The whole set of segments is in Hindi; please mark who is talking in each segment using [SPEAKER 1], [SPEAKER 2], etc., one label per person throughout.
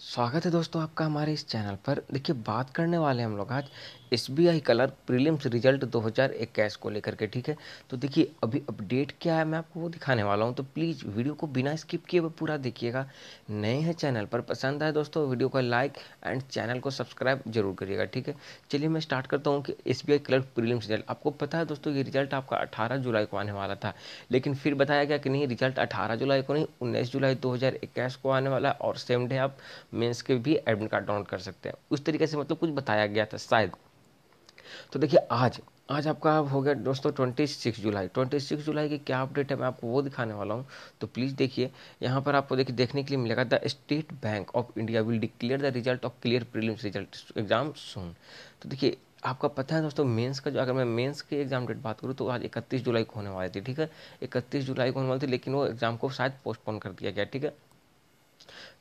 [SPEAKER 1] स्वागत है दोस्तों आपका हमारे इस चैनल पर देखिए बात करने वाले हम लोग आज S B I clerk prelims result दो हज़ार इक्कीस को लेकर के ठीक है तो देखिए अभी अपडेट क्या है मैं आपको वो दिखाने वाला हूँ तो प्लीज़ वीडियो को बिना स्किप किए हुए पूरा देखिएगा नए हैं चैनल पर पसंद आए दोस्तों वीडियो को लाइक एंड चैनल को सब्सक्राइब जरूर करिएगा ठीक है चलिए मैं स्टार्ट करता हूँ कि S B I clerk prelims result आपको पता है दोस्तों ये रिजल्ट आपका अठारह जुलाई को आने वाला था लेकिन फिर बताया गया कि नहीं रिजल्ट अठारह जुलाई को नहीं उन्नीस जुलाई दो हज़ार इक्कीस को आने वाला है और सेम डे आप मेंस के भी एडमिट कार्ड डाउनलोड कर सकते हैं उस तरीके से मतलब कुछ बताया गया था शायद तो देखिए आज आज आपका हो गया दोस्तों twenty six July twenty six July की क्या अपडेट है मैं आपको वो दिखाने वाला हूँ तो प्लीज़ देखिए यहाँ पर आपको देखिए देखने के लिए मिलेगा the State Bank of India will declare the result of clerk prelims result exam soon तो देखिए आपका पता है दोस्तों मेंस का जो अगर मैं मेंस के एग्जाम डेट बात करूँ तो आज 31 जुलाई को होने वाली थी ठीक है 31 जुलाई को होने वाली थी लेकिन वो एग्ज़ाम को शायद पोस्टपोन कर दिया गया ठीक है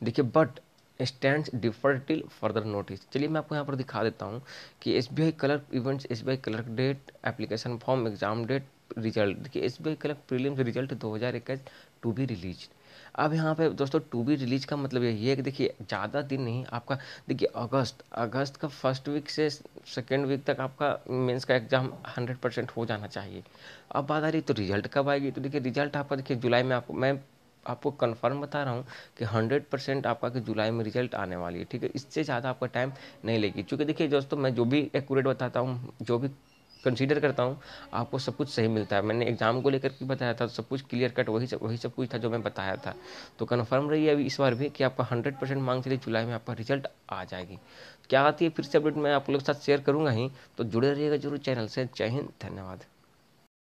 [SPEAKER 1] देखिए but stand defer till further notice चलिए मैं आपको यहाँ पर दिखा देता हूँ कि S B I clerk events S B I clerk date application form exam date result देखिए S B I clerk prelim result दो हज़ार इक्कीस टू बी रिलीज अब यहाँ पे दोस्तों टू बी रिलीज का मतलब यही है कि देखिए ज़्यादा दिन नहीं आपका देखिए अगस्त अगस्त का फर्स्ट वीक से सेकेंड वीक तक आपका मेंस का एग्ज़ाम हंड्रेड परसेंट हो जाना चाहिए अब बात आ रही तो रिजल्ट कब आएगी तो देखिए रिजल्ट आपका देखिए जुलाई में आपको मैं आपको कंफर्म बता रहा हूँ कि हंड्रेड परसेंट आपका कि जुलाई में रिजल्ट आने वाली है ठीक है इससे ज़्यादा आपका टाइम नहीं लेगी क्योंकि देखिए दोस्तों मैं जो भी एक्यूरेट बताता हूँ जो भी कंसीडर करता हूँ आपको सब कुछ सही मिलता है मैंने एग्जाम को लेकर के बताया था सब कुछ क्लियर कट वही सब वही सब कुछ था जो मैं बताया था तो कन्फर्म रही है अभी इस बार भी कि आपका हंड्रेड परसेंट मांग चलिए जुलाई में आपका रिजल्ट आ जाएगी क्या आती है फिर से अपडेट मैं आप लोगों के साथ शेयर करूँगा ही तो जुड़े रहिएगा जरूर चैनल से जय हिंद धन्यवाद